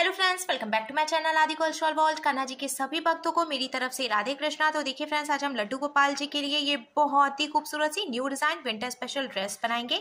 hello friends welcome back to my channel Aadi cultural walled Kanha जी के सभी भक्तों को मेरी तरफ से राधे कृष्णा तो देखिए फ्रेंड्स आज हम लड्डू गोपाल जी के लिए ये बहुत ही खूबसूरत सी new design winter special dress बनाएंगे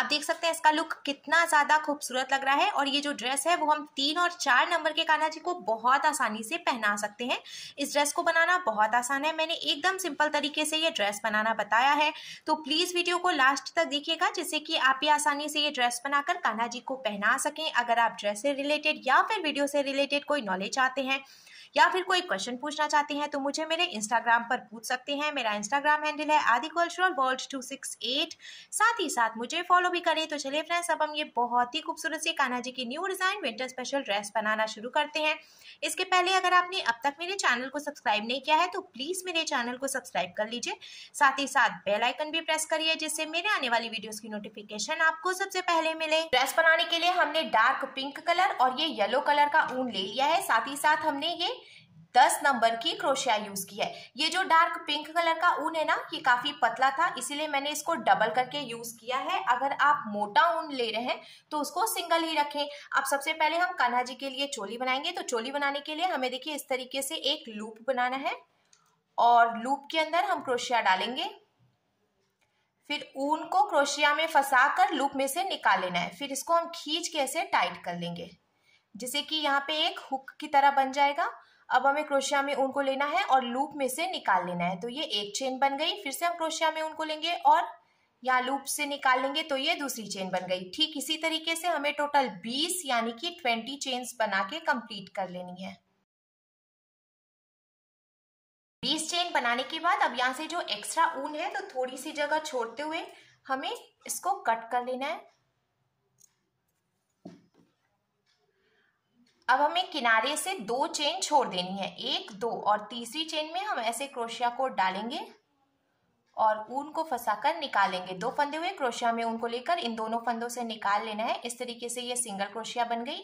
आप देख सकते हैं इसका लुक कितना ज़्यादा खूबसूरत लग रहा है और ये जो ड्रेस है वो हम तीन और चार नंबर के कान्हा जी को बहुत आसानी से पहना सकते हैं इस ड्रेस को बनाना बहुत आसान है मैंने एकदम सिंपल तरीके से ये ड्रेस बनाना बताया है तो प्लीज़ वीडियो को लास्ट तक देखिएगा जिससे कि आप ही आसानी से ये ड्रेस बनाकर कान्हा जी को पहना सकें अगर आप ड्रेस से रिलेटेड या फिर वीडियो से रिलेटेड कोई नॉलेज आते हैं या फिर कोई क्वेश्चन पूछना चाहते हैं तो मुझे मेरे इंस्टाग्राम पर पूछ सकते हैं मेरा इंस्टाग्राम हैंडल है Aadi cultural world two six eight साथ ही साथ मुझे फॉलो भी करें तो चलिए फ्रेंड्स अब हम ये बहुत ही खूबसूरत से कान्हा जी की new design winter special dress बनाना शुरू करते हैं इसके पहले अगर आपने अब तक मेरे चैनल को सब्सक्राइब नहीं किया है तो प्लीज़ मेरे चैनल को सब्सक्राइब कर लीजिए साथ ही साथ बेल आइकन भी प्रेस करिए जिससे मेरे आने वाली वीडियोस की नोटिफिकेशन आपको सबसे पहले मिले ड्रेस बनाने के लिए हमने डार्क पिंक कलर और ये येलो कलर का ऊन ले लिया है साथ ही साथ हमने ये दस नंबर की क्रोशिया यूज की है ये जो डार्क पिंक कलर का ऊन है ना ये काफी पतला था इसीलिए मैंने इसको डबल करके यूज किया है अगर आप मोटा ऊन ले रहे हैं तो उसको सिंगल ही रखें अब सबसे पहले हम कान्हा जी के लिए चोली बनाएंगे तो चोली बनाने के लिए हमें देखिए इस तरीके से एक लूप बनाना है और लूप के अंदर हम क्रोशिया डालेंगे फिर ऊन को क्रोशिया में फंसा कर लूप में से निकाल लेना है फिर इसको हम खींच के ऐसे टाइट कर लेंगे जिसे कि यहाँ पे एक हुक की तरह बन जाएगा अब हमें क्रोशिया में ऊन को लेना है और लूप में से निकाल लेना है तो ये एक चेन बन गई फिर से हम क्रोशिया में उनको लेंगे और यहाँ लूप से निकाल लेंगे तो ये दूसरी चेन बन गई ठीक इसी तरीके से हमें टोटल 20 यानी कि 20 चेन्स बना के कम्प्लीट कर लेनी है 20 चेन बनाने के बाद अब यहाँ से जो एक्स्ट्रा ऊन है तो थोड़ी सी जगह छोड़ते हुए हमें इसको कट कर लेना है अब हमें किनारे से दो चेन छोड़ देनी है एक दो और तीसरी चेन में हम ऐसे क्रोशिया को डालेंगे और ऊन को फंसाकर निकालेंगे दो फंदे हुए क्रोशिया में ऊन को लेकर इन दोनों फंदों से निकाल लेना है इस तरीके से ये सिंगल क्रोशिया बन गई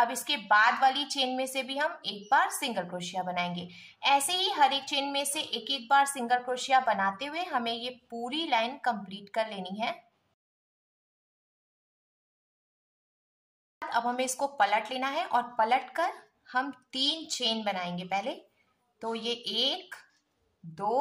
अब इसके बाद वाली चेन में से भी हम एक बार सिंगल क्रोशिया बनाएंगे ऐसे ही हर एक चेन में से एक एक बार सिंगल क्रोशिया बनाते हुए हमें ये पूरी लाइन कंप्लीट कर लेनी है अब हमें इसको पलट लेना है और पलट कर हम तीन चेन बनाएंगे पहले तो ये एक दो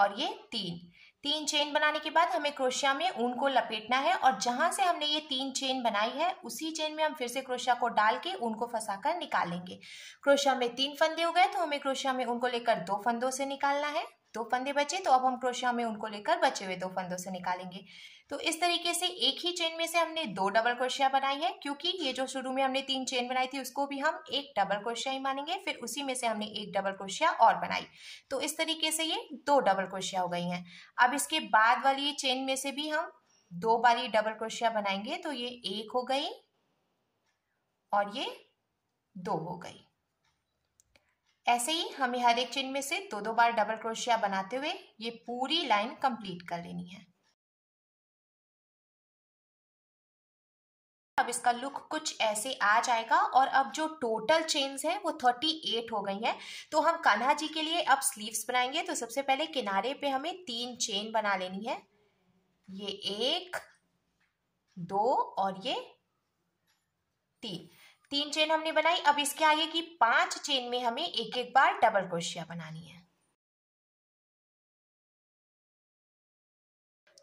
और ये तीन तीन चेन बनाने के बाद हमें क्रोशिया में ऊन को लपेटना है और जहां से हमने ये तीन चेन बनाई है उसी चेन में हम फिर से क्रोशिया को डाल के ऊन को फंसाकर निकालेंगे क्रोशिया में तीन फंदे हो गए तो हमें क्रोशिया में ऊन को लेकर दो फंदों से निकालना है दो फंदे बचे तो अब हम क्रोशिया में उनको लेकर बचे हुए दो फंदों से निकालेंगे तो इस तरीके से एक ही चेन में से हमने दो डबल क्रोशिया बनाई है क्योंकि ये जो शुरू में हमने तीन चेन बनाई थी उसको भी हम एक डबल क्रोशिया ही मानेंगे फिर उसी में से हमने एक डबल क्रोशिया और बनाई तो इस तरीके से ये दो डबल क्रोशिया हो गई हैं अब इसके बाद वाली चेन में से भी हम दो बारी डबल क्रोशिया बनाएंगे तो ये एक हो गई और ये दो हो गई ऐसे ही हमें हर एक चेन में से दो दो बार डबल क्रोशिया बनाते हुए ये पूरी लाइन कंप्लीट कर लेनी है अब इसका लुक कुछ ऐसे आ जाएगा और अब जो टोटल चेन्स हैं वो 38 हो गई हैं तो हम कान्हा जी के लिए अब स्लीव्स बनाएंगे तो सबसे पहले किनारे पे हमें तीन चेन बना लेनी है ये एक दो और ये तीन तीन चेन हमने बनाई अब इसके आगे की पांच चेन में हमें एक एक बार डबल क्रोशिया बनानी है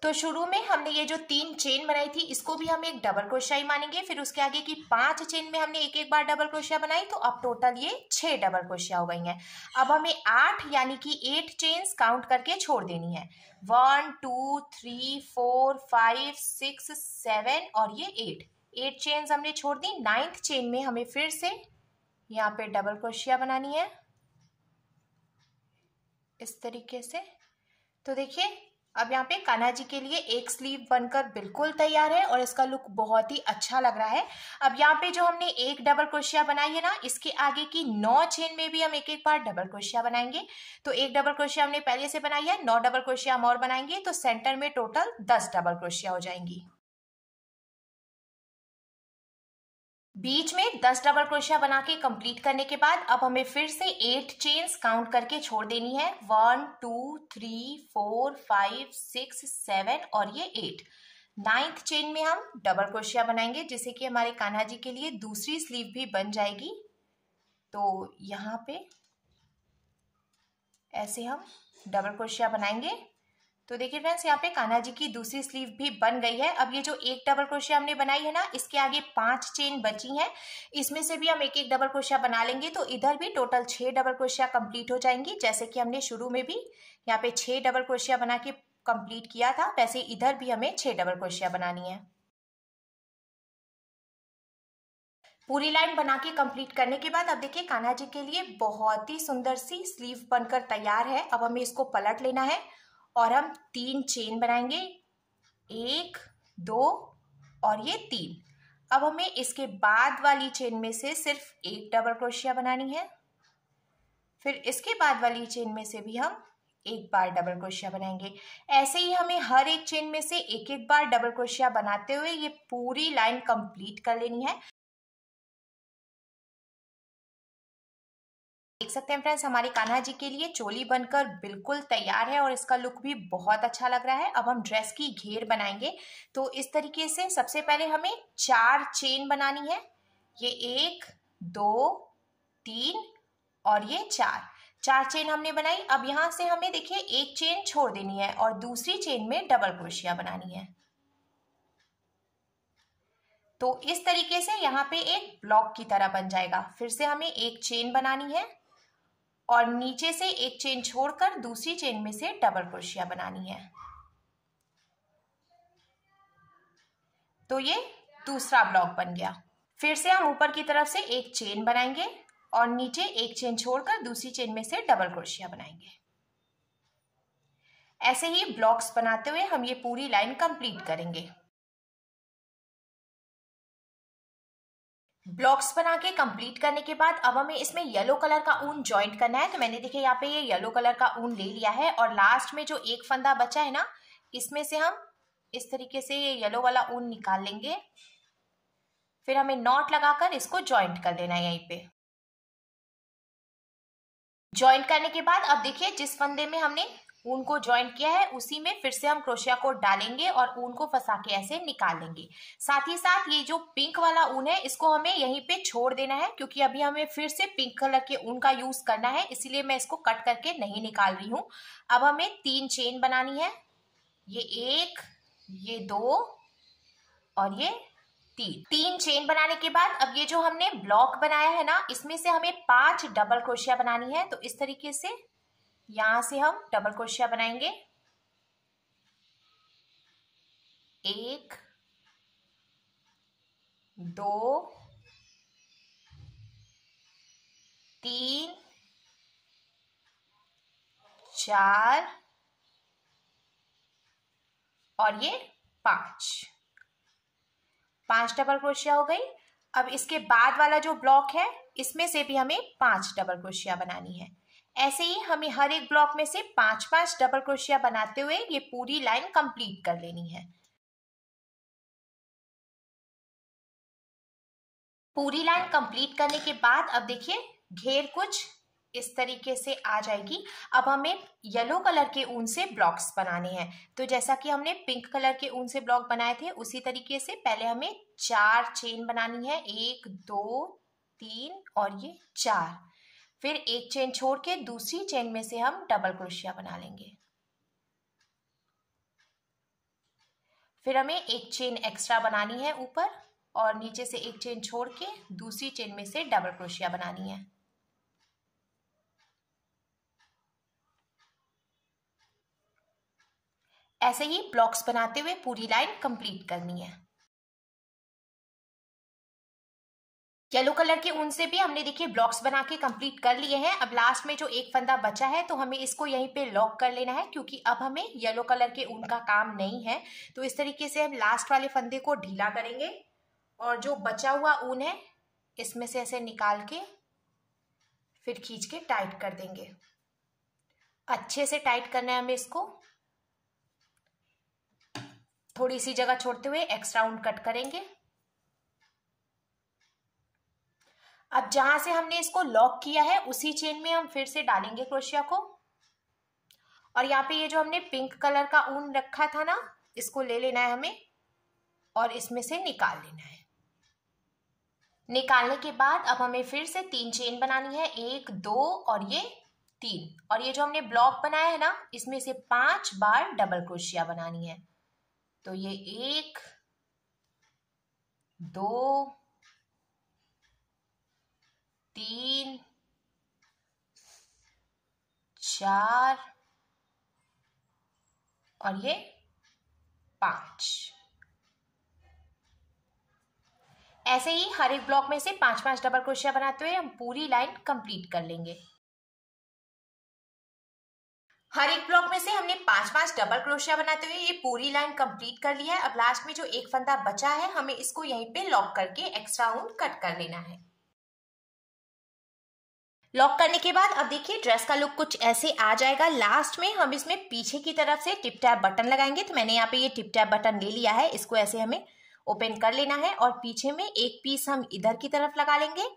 तो शुरू में हमने ये जो तीन चेन बनाई थी इसको भी हम एक डबल क्रोशिया ही मानेंगे फिर उसके आगे की पांच चेन में हमने एक एक बार डबल क्रोशिया बनाई तो अब टोटल ये छह डबल क्रोशिया हो गई हैं अब हमें आठ यानी कि एट चेन्स काउंट करके छोड़ देनी है one two three four five six seven और ये एट एट चेन हमने छोड़ दी नाइन्थ चेन में हमें फिर से यहाँ पे डबल क्रोशिया बनानी है इस तरीके से तो देखिए अब यहाँ पे कान्हा जी के लिए एक स्लीव बनकर बिल्कुल तैयार है और इसका लुक बहुत ही अच्छा लग रहा है अब यहाँ पे जो हमने एक डबल क्रोशिया बनाई है ना इसके आगे की नौ चेन में भी हम एक एक बार डबल क्रोशिया बनाएंगे तो एक डबल क्रोशिया हमने पहले से बनाई है नौ डबल क्रोशिया हम और बनाएंगे तो सेंटर में टोटल दस डबल क्रोशिया हो जाएंगी बीच में दस डबल क्रोशिया बना के कंप्लीट करने के बाद अब हमें फिर से एट चेन्स काउंट करके छोड़ देनी है one two three four five six seven और ये एट नाइन्थ चेन में हम डबल क्रोशिया बनाएंगे जिससे कि हमारे कान्हा जी के लिए दूसरी स्लीव भी बन जाएगी तो यहाँ पे ऐसे हम डबल क्रोशिया बनाएंगे तो देखिए फ्रेंड्स यहाँ पे कान्हा जी की दूसरी स्लीव भी बन गई है अब ये जो एक डबल क्रोशिया हमने बनाई है ना इसके आगे पांच चेन बची हैं इसमें से भी हम एक एक डबल क्रोशिया बना लेंगे तो इधर भी टोटल छह डबल क्रोशिया कंप्लीट हो जाएंगी जैसे कि हमने शुरू में भी यहाँ पे छह डबल क्रोशिया बना के कंप्लीट किया था वैसे इधर भी हमें छह डबल क्रोशिया बनानी है पूरी लाइन बना के कंप्लीट करने के बाद अब देखिए कान्हा जी के लिए बहुत ही सुंदर सी स्लीव बनकर तैयार है अब हमें इसको पलट लेना है और हम तीन चेन बनाएंगे एक दो और ये तीन अब हमें इसके बाद वाली चेन में से सिर्फ एक डबल क्रोशिया बनानी है फिर इसके बाद वाली चेन में से भी हम एक बार डबल क्रोशिया बनाएंगे ऐसे ही हमें हर एक चेन में से एक एक बार डबल क्रोशिया बनाते हुए ये पूरी लाइन कंप्लीट कर लेनी है देख सकते हैं फ्रेंड्स हमारी कान्हा जी के लिए चोली बनकर बिल्कुल तैयार है और इसका लुक भी बहुत अच्छा लग रहा है अब हम ड्रेस की घेर बनाएंगे तो इस तरीके से सबसे पहले हमें चार चेन बनानी है ये एक दो तीन और ये चार चार चेन हमने बनाई अब यहां से हमें देखिए एक चेन छोड़ देनी है और दूसरी चेन में डबल क्रोशिया बनानी है तो इस तरीके से यहाँ पे एक ब्लॉक की तरह बन जाएगा फिर से हमें एक चेन बनानी है और नीचे से एक चेन छोड़कर दूसरी चेन में से डबल क्रोशिया बनानी है तो ये दूसरा ब्लॉक बन गया फिर से हम ऊपर की तरफ से एक चेन बनाएंगे और नीचे एक चेन छोड़कर दूसरी चेन में से डबल क्रोशिया बनाएंगे ऐसे ही ब्लॉक्स बनाते हुए हम ये पूरी लाइन कंप्लीट करेंगे ब्लॉक्स बना के कंप्लीट करने के बाद अब हमें इसमें येलो कलर का ऊन ज्वाइंट करना है तो मैंने देखिए यहाँ पे ये येलो कलर का ऊन ले लिया है और लास्ट में जो एक फंदा बचा है ना इसमें से हम इस तरीके से ये येलो वाला ऊन निकाल लेंगे फिर हमें नॉट लगाकर इसको ज्वाइंट कर देना है यहीं पे ज्वाइंट करने के बाद अब देखिए जिस फंदे में हमने ऊन को ज्वाइन किया है उसी में फिर से हम क्रोशिया को डालेंगे और ऊन को फंसा के ऐसे निकाल लेंगे साथ ही साथ ये जो पिंक वाला ऊन है इसको हमें यहीं पे छोड़ देना है क्योंकि अभी हमें फिर से पिंक कलर के ऊन का यूज करना है इसीलिए मैं इसको कट करके नहीं निकाल रही हूं अब हमें तीन चेन बनानी है ये एक ये दो और ये तीन तीन चेन बनाने के बाद अब ये जो हमने ब्लॉक बनाया है ना इसमें से हमें पांच डबल क्रोशिया बनानी है तो इस तरीके से यहां से हम डबल क्रोशिया बनाएंगे एक दो तीन चार और ये पांच पांच डबल क्रोशिया हो गई अब इसके बाद वाला जो ब्लॉक है इसमें से भी हमें पांच डबल क्रोशिया बनानी है ऐसे ही हमें हर एक ब्लॉक में से पांच पांच डबल क्रोशिया बनाते हुए ये पूरी लाइन कंप्लीट कर लेनी है पूरी लाइन कंप्लीट करने के बाद अब देखिए घेर कुछ इस तरीके से आ जाएगी अब हमें येलो कलर के ऊन से ब्लॉक्स बनाने हैं तो जैसा कि हमने पिंक कलर के ऊन से ब्लॉक बनाए थे उसी तरीके से पहले हमें चार चेन बनानी है एक दो तीन और ये चार फिर एक चेन छोड़ के दूसरी चेन में से हम डबल क्रोशिया बना लेंगे फिर हमें एक चेन एक्स्ट्रा बनानी है ऊपर और नीचे से एक चेन छोड़ के दूसरी चेन में से डबल क्रोशिया बनानी है ऐसे ही ब्लॉक्स बनाते हुए पूरी लाइन कंप्लीट करनी है येलो कलर के ऊन से भी हमने देखिए ब्लॉक्स बना के कंप्लीट कर लिए हैं अब लास्ट में जो एक फंदा बचा है तो हमें इसको यहीं पे लॉक कर लेना है क्योंकि अब हमें येलो कलर के ऊन का काम नहीं है तो इस तरीके से हम लास्ट वाले फंदे को ढीला करेंगे और जो बचा हुआ ऊन है इसमें से ऐसे निकाल के फिर खींच के टाइट कर देंगे अच्छे से टाइट करना है हमें इसको थोड़ी सी जगह छोड़ते हुए एक्स्ट्रा ऊन कट करेंगे अब जहां से हमने इसको लॉक किया है उसी चेन में हम फिर से डालेंगे क्रोशिया को और यहाँ पे ये जो हमने पिंक कलर का ऊन रखा था ना इसको ले लेना है हमें और इसमें से निकाल लेना है निकालने के बाद अब हमें फिर से तीन चेन बनानी है एक दो और ये तीन और ये जो हमने ब्लॉक बनाया है ना इसमें से पांच बार डबल क्रोशिया बनानी है तो ये एक दो तीन चार और ये पांच ऐसे ही हर एक ब्लॉक में से पांच पांच डबल क्रोशिया बनाते हुए हम पूरी लाइन कंप्लीट कर लेंगे हर एक ब्लॉक में से हमने पांच पांच डबल क्रोशिया बनाते हुए ये पूरी लाइन कंप्लीट कर लिया है अब लास्ट में जो एक फंदा बचा है हमें इसको यहीं पे लॉक करके एक्स्ट्रा ऊन कट कर लेना है लॉक करने के बाद अब देखिए ड्रेस का लुक कुछ ऐसे आ जाएगा लास्ट में हम इसमें पीछे की तरफ से टिप टैप बटन लगाएंगे तो मैंने यहाँ पे ये टिप टैप बटन ले लिया है इसको ऐसे हमें ओपन कर लेना है और पीछे में एक पीस हम इधर की तरफ लगा लेंगे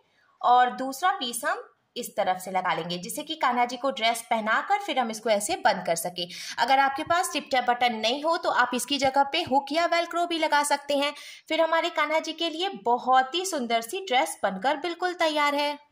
और दूसरा पीस हम इस तरफ से लगा लेंगे जिससे कि कान्हा जी को ड्रेस पहनाकर फिर हम इसको ऐसे बंद कर सके अगर आपके पास टिपटैप बटन नहीं हो तो आप इसकी जगह पे हुक या वेलक्रो भी लगा सकते हैं फिर हमारे कान्हा जी के लिए बहुत ही सुंदर सी ड्रेस बनकर बिल्कुल तैयार है